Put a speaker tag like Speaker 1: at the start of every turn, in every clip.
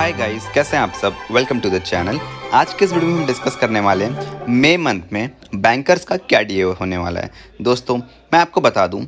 Speaker 1: hi guys कैसे हैं आप सब वेलकम टू द चैनल आज के इस वीडियो में हम डिस्कस करने वाले हैं मई मंथ में बैंकर्स का क्या डी होने वाला है दोस्तों मैं आपको बता दूं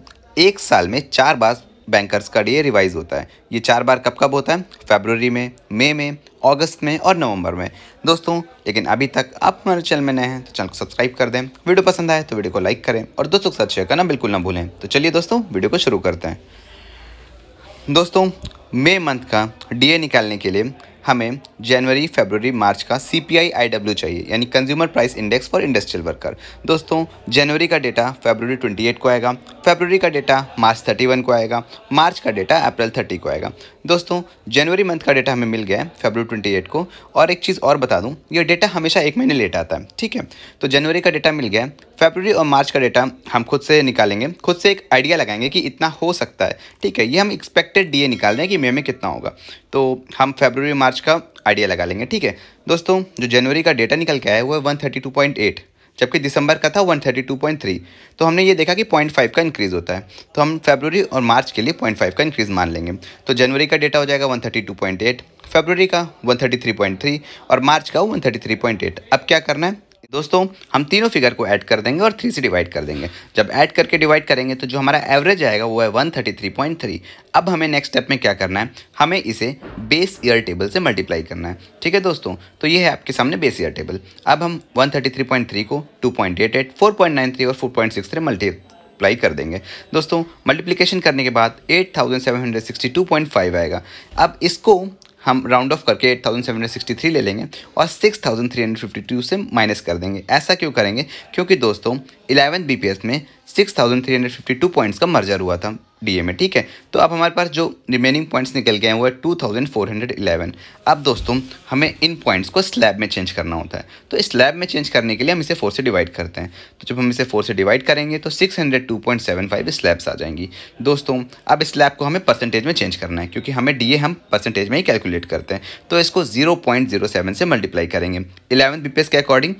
Speaker 1: एक साल में चार बार बैंकर्स का डी रिवाइज होता है ये चार बार कब कब होता है फेबररी में मई में अगस्त में और नवंबर में दोस्तों लेकिन अभी तक आप हमारे चैनल में नए हैं तो चैनल को सब्सक्राइब कर दें वीडियो पसंद आए तो वीडियो को लाइक करें और दोस्तों के साथ शेयर करना बिल्कुल ना भूलें तो चलिए दोस्तों वीडियो को शुरू करते हैं दोस्तों मई मंथ का डीए निकालने के लिए हमें जनवरी फरवरी मार्च का C P I I W चाहिए यानी consumer price index for industrial worker दोस्तों जनवरी का डेटा फरवरी 28 को आएगा फरवरी का डेटा मार्च 31 को आएगा मार्च का डेटा अप्रैल 30 को आएगा दोस्तों जनवरी मंथ का डेटा हमें मिल गया है फरवरी 28 को और एक चीज़ और बता दूँ ये डेटा हमेशा एक महीने लेट आता है ठीक है तो जनवरी का डेटा मिल गया फेबररी और मार्च का डेटा हम खुद से निकालेंगे खुद से एक आइडिया लगाएंगे कि इतना हो सकता है ठीक है ये हम एक्सपेक्टेड डीए निकाल रहे हैं कि मे में कितना होगा तो हम फेबररी मार्च का आइडिया लगा लेंगे ठीक है दोस्तों जो जनवरी का डेटा निकल के आया हुआ है one thirty two point eight जबकि दिसंबर का था 132.3 तो हमने ये देखा कि 0.5 का इंक्रीज़ होता है तो हम फेबररी और मार्च के लिए 0.5 का इंक्रीज़ मान लेंगे तो जनवरी का डेटा हो जाएगा 132.8 फेबररी का 133.3 और मार्च का 133.8 अब क्या करना है दोस्तों हम तीनों फिगर को ऐड कर देंगे और थ्री से डिवाइड कर देंगे जब ऐड करके डिवाइड करेंगे तो जो हमारा एवरेज आएगा वो है 133.3 अब हमें नेक्स्ट स्टेप में क्या करना है हमें इसे बेस ईयर टेबल से मल्टीप्लाई करना है ठीक है दोस्तों तो ये है आपके सामने बेस ईयर टेबल अब हम 133.3 को 2.88, 4.93 और 4.63 मल्टी मल्टीप्लाई कर देंगे दोस्तों मल्टीप्लीकेशन करने के बाद एट आएगा अब इसको हम राउंड ऑफ करके 8763 ले लेंगे और 6352 से माइनस कर देंगे ऐसा क्यों करेंगे क्योंकि दोस्तों इलेवन बी में 6352 पॉइंट्स का मर्जर हुआ था डी में ठीक है तो अब हमारे पास जो रिमेनिंग पॉइंट्स निकल गए हैं वो है two thousand four hundred eleven अब दोस्तों हमें इन पॉइंट्स को स्लैब में चेंज करना होता है तो स्लैब में चेंज करने के लिए हम इसे फोर से डिवाइड करते हैं तो जब हम इसे फोर से डिवाइड करेंगे तो six hundred two point seven five slabs आ जाएंगी दोस्तों अब स्लैब को हमें परसेंटेज में चेंज करना है क्योंकि हमें डी हम परसेंटेज में ही कैलकुलेट करते हैं तो इसको जीरो पॉइंट जीरो सेवन से मल्टीप्लाई करेंगे इलेवन बी के अकॉर्डिंग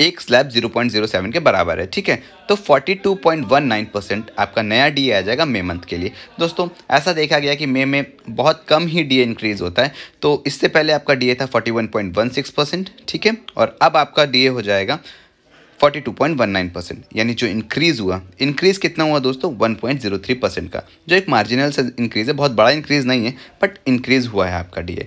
Speaker 1: एक स्लैब 0.07 के बराबर है ठीक है तो 42.19 परसेंट आपका नया डी आ जाएगा मे मंथ के लिए दोस्तों ऐसा देखा गया कि मे में बहुत कम ही डी इंक्रीज होता है तो इससे पहले आपका डी था 41.16 परसेंट ठीक है और अब आपका डी हो जाएगा 42.19 परसेंट यानी जो इंक्रीज़ हुआ इंक्रीज़ कितना हुआ दोस्तों 1.03 परसेंट का जो एक मार्जिनल से इंक्रीज़ है बहुत बड़ा इंक्रीज़ नहीं है बट इंक्रीज़ हुआ है आपका डी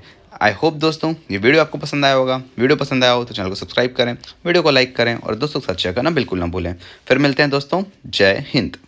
Speaker 1: आई होप दोस्तों ये वीडियो आपको पसंद आया होगा वीडियो पसंद आया हो तो चैनल को सब्सक्राइब करें वीडियो को लाइक करें और दोस्तों के साथ शेयर करना बिल्कुल ना भूलें फिर मिलते हैं दोस्तों जय हिंद